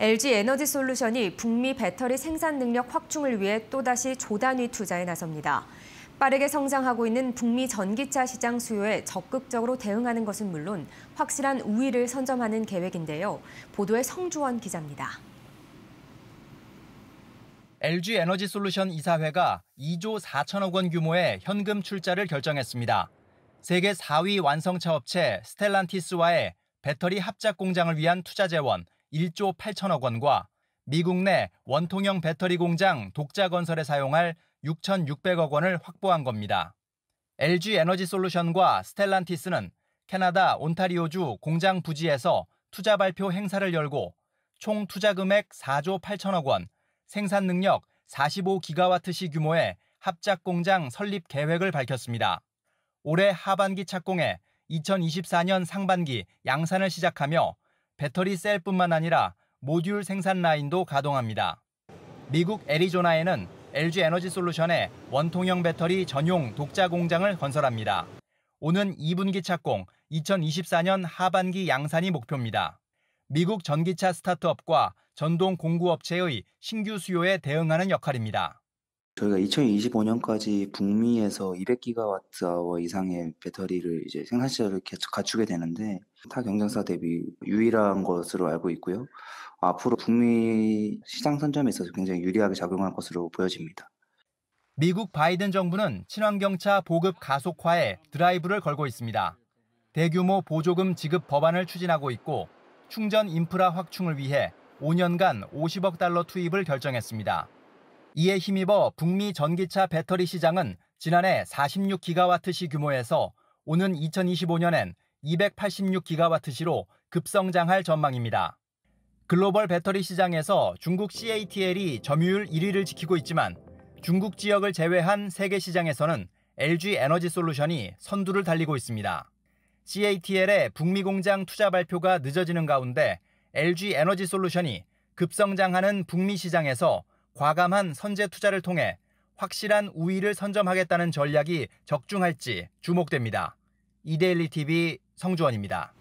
LG 에너지 솔루션이 북미 배터리 생산 능력 확충을 위해 또다시 조단위 투자에 나섭니다. 빠르게 성장하고 있는 북미 전기차 시장 수요에 적극적으로 대응하는 것은 물론 확실한 우위를 선점하는 계획인데요. 보도에 성주원 기자입니다. LG 에너지 솔루션 이사회가 2조 4천억 원 규모의 현금 출자를 결정했습니다. 세계 4위 완성차 업체 스텔란티스와의 배터리 합작 공장을 위한 투자 재원 1조 8천억 원과 미국 내 원통형 배터리 공장 독자 건설에 사용할 6,600억 원을 확보한 겁니다. LG 에너지 솔루션과 스텔란티스는 캐나다 온타리오주 공장 부지에서 투자 발표 행사를 열고 총 투자 금액 4조 8천억 원, 생산 능력 45기가와트시 규모의 합작 공장 설립 계획을 밝혔습니다. 올해 하반기 착공해 2024년 상반기 양산을 시작하며 배터리 셀뿐만 아니라 모듈 생산 라인도 가동합니다. 미국 애리조나에는 LG 에너지 솔루션의 원통형 배터리 전용 독자 공장을 건설합니다. 오는 2분기 착공, 2024년 하반기 양산이 목표입니다. 미국 전기차 스타트업과 전동 공구업체의 신규 수요에 대응하는 역할입니다. 저희가 2025년까지 북미에서 200기가와트아워 이상의 배터리를 이제 생산 시설을 갖추게 되는데 타 경쟁사 대비 유일한 것으로 알고 있고요. 앞으로 북미 시장 선점에 있어서 굉장히 유리하게 작용할 것으로 보여집니다. 미국 바이든 정부는 친환경차 보급 가속화에 드라이브를 걸고 있습니다. 대규모 보조금 지급 법안을 추진하고 있고 충전 인프라 확충을 위해 5년간 50억 달러 투입을 결정했습니다. 이에 힘입어 북미 전기차 배터리 시장은 지난해 46기가와트시 규모에서 오는 2025년엔 286기가와트시로 급성장할 전망입니다. 글로벌 배터리 시장에서 중국 CATL이 점유율 1위를 지키고 있지만 중국 지역을 제외한 세계 시장에서는 LG 에너지 솔루션이 선두를 달리고 있습니다. CATL의 북미 공장 투자 발표가 늦어지는 가운데 LG 에너지 솔루션이 급성장하는 북미 시장에서 과감한 선제 투자를 통해 확실한 우위를 선점하겠다는 전략이 적중할지 주목됩니다. 이데일리 TV 성주원입니다.